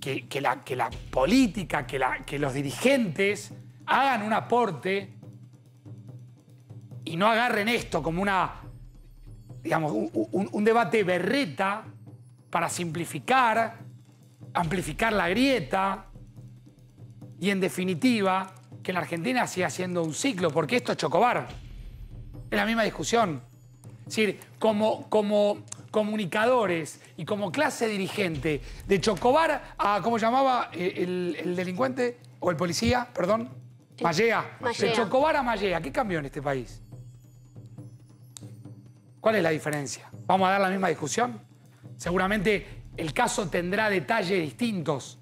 que, la, que la, política, que, la, que los dirigentes hagan un aporte y no agarren esto como una, digamos, un, debate berreta para simplificar, amplificar la grieta y en definitiva que la Argentina siga siendo un ciclo, porque esto es chocobar. Es la misma discusión. Es decir, como, como comunicadores y como clase dirigente de Chocobar a, ¿cómo llamaba eh, el, delincuente? O el policía, perdón. Mallea. De Chocobar a Mallea. ¿Qué cambió en este país? ¿Cuál es la diferencia? ¿Vamos a dar la misma discusión? Seguramente el caso tendrá detalles distintos.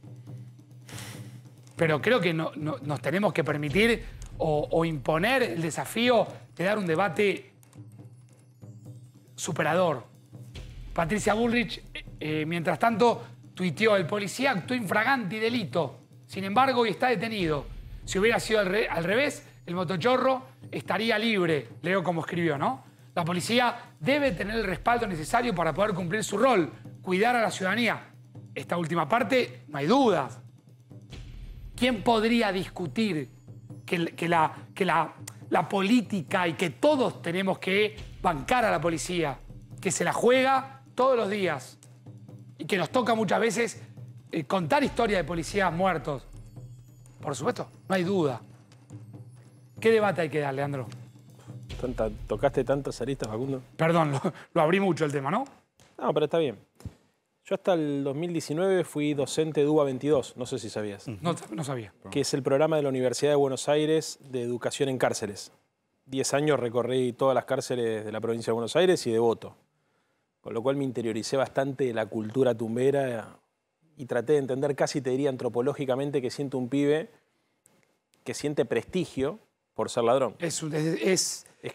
Pero creo que nos tenemos que permitir o imponer el desafío de dar un debate superador, Patricia Bullrich, eh, eh, mientras tanto, tuiteó, el policía actuó infragante y delito, sin embargo, y está detenido. Si hubiera sido al, revés, el motochorro estaría libre, leo como escribió, ¿no? La policía debe tener el respaldo necesario para poder cumplir su rol, cuidar a la ciudadanía. Esta última parte, no hay dudas. ¿Quién podría discutir que, la política y que todos tenemos que bancar a la policía, que se la juega todos los días y que nos toca muchas veces eh, contar historias de policías muertos. Por supuesto, no hay duda. ¿Qué debate hay que dar, Leandro? tocaste tantas aristas, Facundo. Perdón, lo, abrí mucho el tema, ¿no? No, pero está bien. Yo hasta el 2019 fui docente de UBA 22, no sé si sabías. No, no, sabía. Que es el programa de la Universidad de Buenos Aires de Educación en Cárceles. Diez años recorrí todas las cárceles de la provincia de Buenos Aires y de Voto con lo cual me interioricé bastante la cultura tumbera y traté de entender, casi te diría antropológicamente, que siente un pibe que siente prestigio por ser ladrón. Es,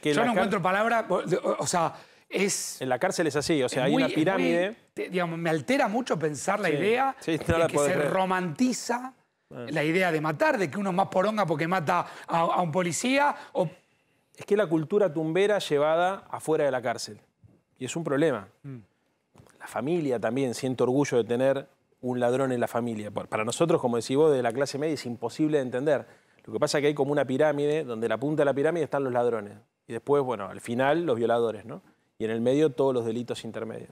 que yo no encuentro palabra, o, sea, es... En la cárcel es así, o sea, hay una pirámide... digamos, me altera mucho pensar la idea de que se romantiza ah. la idea de matar, de que uno es más poronga porque mata a, a un policía o... Es que la cultura tumbera llevada afuera de la cárcel. Y es un problema. Mm. La familia también, siento orgullo de tener un ladrón en la familia. Para nosotros, como decís vos, de la clase media es imposible de entender. Lo que pasa es que hay como una pirámide, donde la punta de la pirámide están los ladrones. Y después, bueno, al final los violadores, ¿no? Y en el medio todos los delitos intermedios.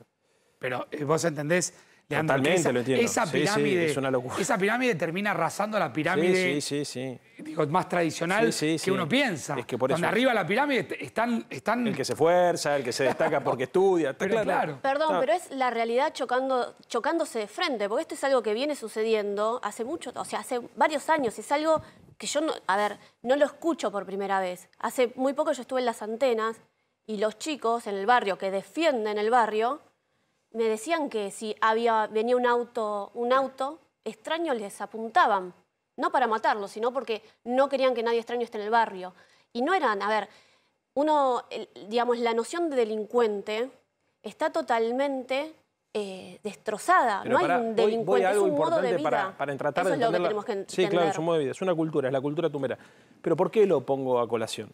Pero eh, vos entendés Totalmente, esa, lo entiendo. Esa pirámide, termina arrasando la pirámide más tradicional que uno piensa. Es arriba la pirámide están, están... El que se esfuerza, el que se destaca porque estudia. claro. Perdón, pero es la realidad chocando, chocándose de frente, porque esto es algo que viene sucediendo hace mucho, o sea, hace varios años. Es algo que yo, no, a ver, no lo escucho por primera vez. Hace muy poco yo estuve en las antenas y los chicos en el barrio que defienden el barrio me decían que si había, venía un auto, un auto extraño les apuntaban, no para matarlo, sino porque no querían que nadie extraño esté en el barrio. Y no eran, a ver, uno, digamos, la noción de delincuente está totalmente eh, destrozada. no hay un delincuente, es un modo de vida. Eso Sí, claro, es un modo de vida, es una cultura, es la cultura tumera. Pero ¿por qué lo pongo a colación?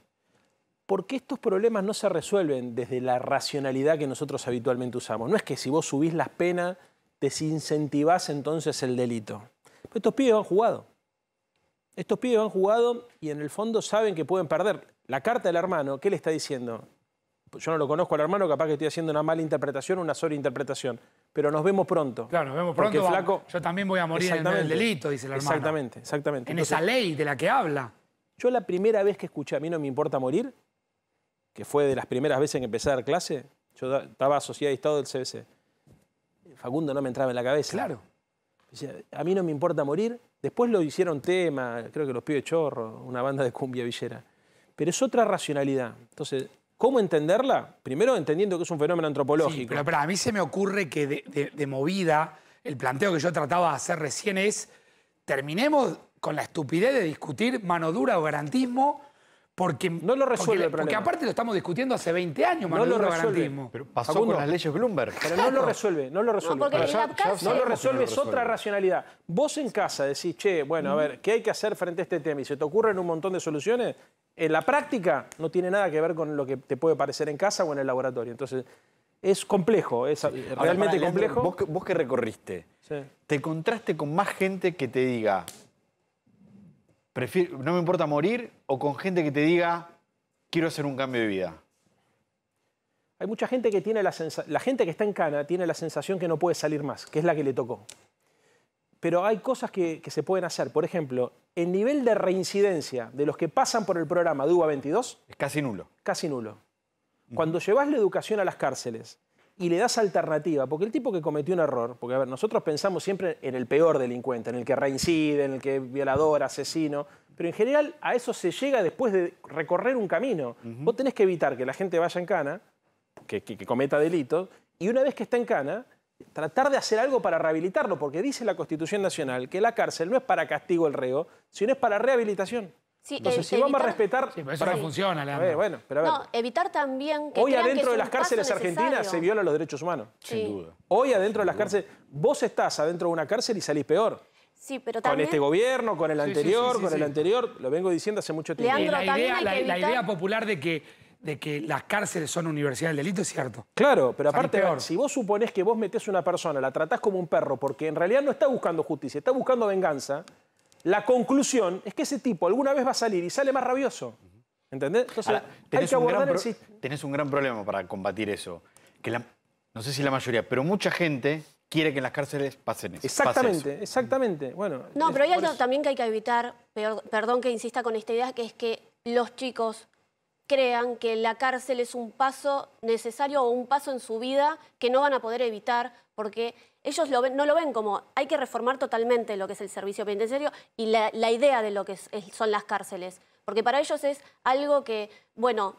porque estos problemas no se resuelven desde la racionalidad que nosotros habitualmente usamos. No es que si vos subís las penas, desincentivás entonces el delito. Pues estos pibes han jugado. Estos pibes han jugado y en el fondo saben que pueden perder. La carta del hermano, ¿qué le está diciendo? Pues yo no lo conozco al hermano, capaz que estoy haciendo una mala interpretación, una sola interpretación. Pero nos vemos pronto. Claro, nos vemos pronto. flaco... Yo también voy a morir en el delito, dice el hermano. Exactamente, exactamente. En esa ley de la que habla. Yo la primera vez que escuché, a mí no me importa morir, que fue de las primeras veces que empecé a dar clase, yo estaba asociado Estado del CBC. Facundo no me entraba en la cabeza. Claro. a mí no me importa morir. Después lo hicieron tema, creo que los pibes chorro, una banda de cumbia villera. Pero es otra racionalidad. Entonces, ¿Cómo entenderla? Primero entendiendo que es un fenómeno antropológico. pero, a mí se me ocurre que de, de, movida, el planteo que yo trataba de hacer recién es, terminemos con la estupidez de discutir mano dura o garantismo porque, no lo resuelve aparte lo estamos discutiendo hace 20 años, Manuel, no lo resuelve. Pero pasó con las leyes Bloomberg. Pero no lo resuelve, no lo resuelve. No, no lo resuelve, es otra racionalidad. Vos en casa decís, che, bueno, a mm. ver, ¿qué hay que hacer frente a este tema? Y se te ocurren un montón de soluciones. En la práctica no tiene nada que ver con lo que te puede parecer en casa o en el laboratorio. Entonces, es complejo, es realmente complejo. Vos, que recorriste, te contraste con más gente que te diga, no me importa morir o con gente que te diga, quiero hacer un cambio de vida? Hay mucha gente que tiene la sensación, la gente que está en cana tiene la sensación que no puede salir más, que es la que le tocó. Pero hay cosas que, se pueden hacer. Por ejemplo, el nivel de reincidencia de los que pasan por el programa de UBA 22 es casi nulo. Casi nulo. Mm. Cuando llevas la educación a las cárceles, y le das alternativa, porque el tipo que cometió un error, porque a ver, nosotros pensamos siempre en el peor delincuente, en el que reincide, en el que violador, asesino, pero en general a eso se llega después de recorrer un camino. Vos tenés que evitar que la gente vaya en cana, que, cometa delitos, y una vez que está en cana, tratar de hacer algo para rehabilitarlo, porque dice la Constitución Nacional que la cárcel no es para castigo el reo, sino es para rehabilitación. Entonces, si vamos a respetar... eso no funciona, eh, bueno, pero a ver. No, evitar también Hoy adentro de las cárceles argentinas se violan los derechos humanos. Sin duda. Hoy adentro de las cárceles... Vos estás adentro de una cárcel y salís peor. Sí, pero también... Con este gobierno, con el anterior, con el anterior. Lo vengo diciendo hace mucho tiempo. Eh, la, idea, popular de que de que las cárceles son universidad del delito es cierto. Claro, pero aparte, si vos suponés que vos metés a una persona, la tratás como un perro, porque en realidad no está buscando justicia, está buscando venganza, la conclusión es que ese tipo alguna vez va a salir y sale más rabioso. ¿Entendés? Entonces, tenés, un gran tenés un gran problema para combatir eso. no sé si la mayoría, pero mucha gente quiere que en las cárceles pasen eso. Exactamente, exactamente. Bueno, no, pero hay algo también que hay que evitar, perdón que insista con esta idea, que es que los chicos crean que la cárcel es un paso necesario o un paso en su vida que no van a poder evitar, porque ellos lo no lo ven como hay que reformar totalmente lo que es el servicio penitenciario y la, idea de lo que son las cárceles, porque para ellos es algo que, bueno,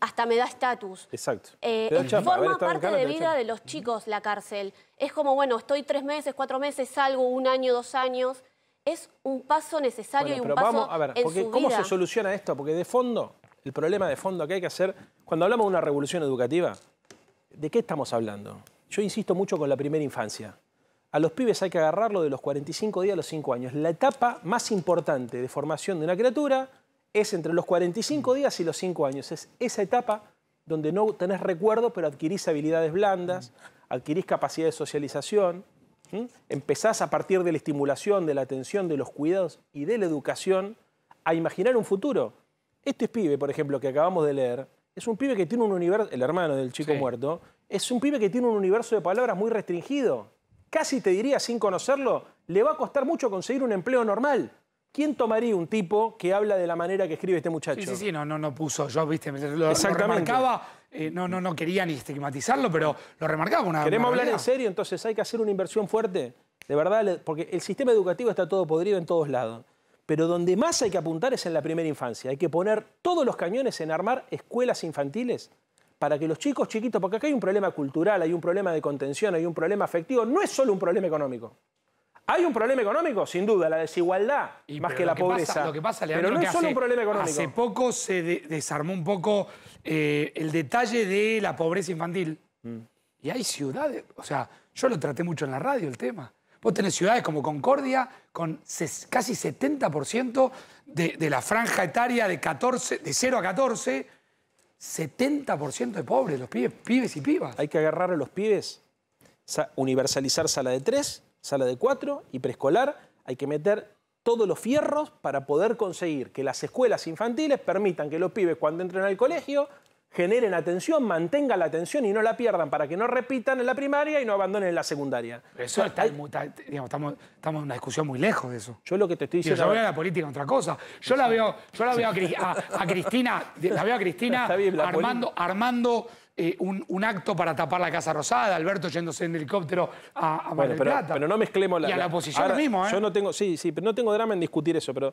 hasta me da estatus. Exacto. Eh, forma parte de vida de los chicos la cárcel. Es como, bueno, estoy tres meses, cuatro meses, salgo un año, dos años. Es un paso necesario y un paso vamos a ver, ¿cómo se soluciona esto? Porque de fondo el problema de fondo que hay que hacer, cuando hablamos de una revolución educativa, ¿de qué estamos hablando? Yo insisto mucho con la primera infancia. A los pibes hay que agarrarlo de los 45 días a los 5 años. La etapa más importante de formación de una criatura es entre los 45 días y los 5 años. Es esa etapa donde no tenés recuerdo, pero adquirís habilidades blandas, adquirís capacidad de socialización, empezás a partir de la estimulación, de la atención, de los cuidados y de la educación a imaginar un futuro. Este pibe, por ejemplo, que acabamos de leer, es un pibe que tiene un universo, el hermano del chico muerto, es un pibe que tiene un universo de palabras muy restringido. Casi te diría, sin conocerlo, le va a costar mucho conseguir un empleo normal. ¿Quién tomaría un tipo que habla de la manera que escribe este muchacho? Sí, sí, sí, no, no, puso, yo, viste, lo, lo remarcaba, eh, no, no, no quería ni estigmatizarlo, pero lo remarcaba una... ¿Queremos hablar en serio? Entonces hay que hacer una inversión fuerte, de verdad, porque el sistema educativo está todo podrido en todos lados. Pero donde más hay que apuntar es en la primera infancia. Hay que poner todos los cañones en armar escuelas infantiles para que los chicos chiquitos, porque acá hay un problema cultural, hay un problema de contención, hay un problema afectivo, no es solo un problema económico. Hay un problema económico, sin duda, la desigualdad, más que la pobreza. pero no es solo un problema económico. Hace poco se desarmó un poco eh, el detalle de la pobreza infantil. Mm. Y hay ciudades, o sea, yo lo traté mucho en la radio el tema. Vos tenés ciudades como Concordia, con casi 70% de, la franja etaria de, 14, de 0 a 14, 70% de pobres, los pibes, pibes y pibas. Hay que agarrar a los pibes, universalizar sala de 3, sala de 4 y preescolar. Hay que meter todos los fierros para poder conseguir que las escuelas infantiles permitan que los pibes cuando entren al colegio generen atención, mantengan la atención y no la pierdan para que no repitan en la primaria y no abandonen en la secundaria. eso está, digamos, estamos, estamos en una discusión muy lejos de eso. Yo lo que te estoy diciendo... Yo veo la política otra cosa. Yo la veo, yo la veo a, Cristina, la veo a Cristina armando, armando eh, un, acto para tapar la Casa Rosada, Alberto yéndose en helicóptero a, a pero, Plata. no mezclemos la... Y a la, oposición mismo, ¿eh? Yo no tengo, sí, sí, pero no tengo drama en discutir eso, pero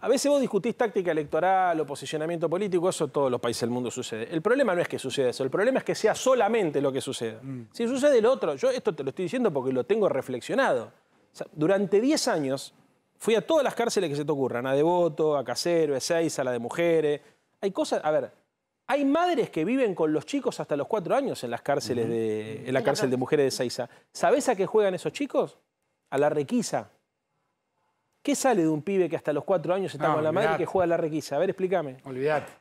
a veces vos discutís táctica electoral o posicionamiento político, eso en todos los países del mundo sucede. El problema no es que suceda eso, el problema es que sea solamente lo que suceda. Mm. Si sucede lo otro, yo esto te lo estoy diciendo porque lo tengo reflexionado. durante 10 años fui a todas las cárceles que se te ocurran, a Devoto, a Casero, a seis, a la de Mujeres. Hay cosas, a ver, hay madres que viven con los chicos hasta los cuatro años en las cárceles de, en la cárcel de mujeres de Seiza. ¿Sabés a qué juegan esos chicos? A la requisa. ¿Qué sale de un pibe que hasta los cuatro años está con la madre madre que juega a la requisa? A ver, explícame. Olvidate.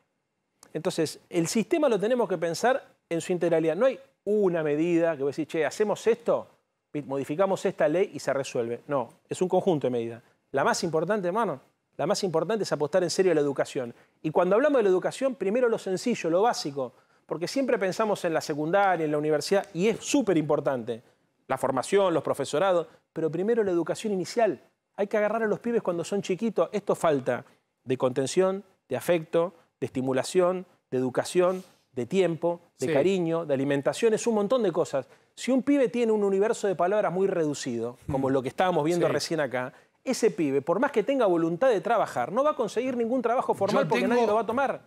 Entonces, el sistema lo tenemos que pensar en su integralidad. No hay una medida que a decir, che, hacemos esto, modificamos esta ley y se resuelve. No, es un conjunto de medidas. La más importante, hermano, la más importante es apostar en serio a la educación. Y cuando hablamos de la educación, primero lo sencillo, lo básico, porque siempre pensamos en la secundaria, en la universidad, y es súper importante. La formación, los profesorados, pero primero la educación inicial. Hay que agarrar a los pibes cuando son chiquitos. Esto falta de contención, de afecto, de estimulación, de educación, de tiempo, de cariño, de alimentación, es un montón de cosas. Si un pibe tiene un universo de palabras muy reducido, como mm. lo que estábamos viendo recién acá, ese pibe, por más que tenga voluntad de trabajar, no va a conseguir ningún trabajo formal porque nadie lo va a tomar.